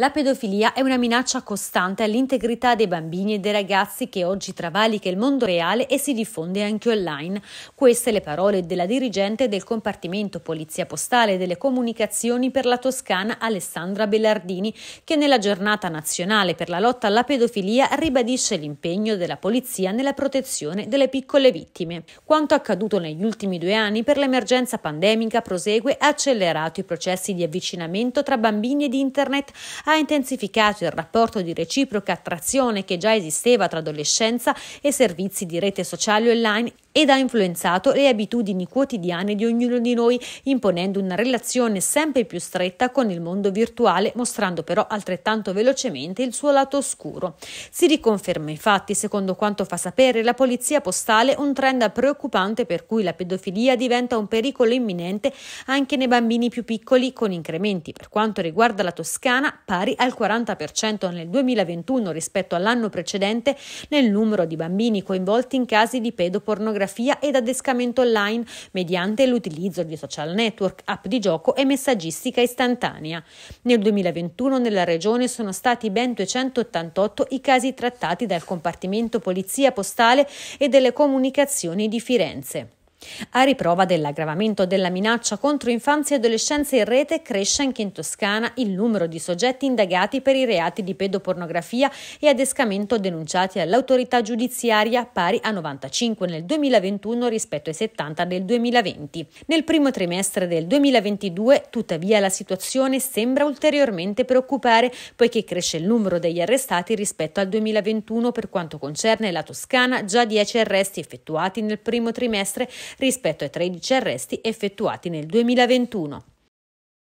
La pedofilia è una minaccia costante all'integrità dei bambini e dei ragazzi che oggi travalica il mondo reale e si diffonde anche online. Queste le parole della dirigente del compartimento Polizia Postale e delle Comunicazioni per la Toscana Alessandra Bellardini, che nella giornata nazionale per la lotta alla pedofilia ribadisce l'impegno della polizia nella protezione delle piccole vittime. Quanto accaduto negli ultimi due anni per l'emergenza pandemica prosegue e ha accelerato i processi di avvicinamento tra bambini ed internet ha intensificato il rapporto di reciproca attrazione che già esisteva tra adolescenza e servizi di rete sociale online ed ha influenzato le abitudini quotidiane di ognuno di noi, imponendo una relazione sempre più stretta con il mondo virtuale, mostrando però altrettanto velocemente il suo lato oscuro. Si riconferma infatti, secondo quanto fa sapere la polizia postale, un trend preoccupante per cui la pedofilia diventa un pericolo imminente anche nei bambini più piccoli, con incrementi per quanto riguarda la Toscana pari al 40% nel 2021 rispetto all'anno precedente nel numero di bambini coinvolti in casi di pedopornografia fotografia ed adescamento online mediante l'utilizzo di social network, app di gioco e messaggistica istantanea. Nel 2021 nella regione sono stati ben 288 i casi trattati dal compartimento polizia postale e delle comunicazioni di Firenze. A riprova dell'aggravamento della minaccia contro infanzia e adolescenza in rete cresce anche in Toscana il numero di soggetti indagati per i reati di pedopornografia e adescamento denunciati all'autorità giudiziaria pari a 95 nel 2021 rispetto ai 70 del 2020. Nel primo trimestre del 2022 tuttavia la situazione sembra ulteriormente preoccupare poiché cresce il numero degli arrestati rispetto al 2021 per quanto concerne la Toscana già 10 arresti effettuati nel primo trimestre rispetto ai 13 arresti effettuati nel 2021.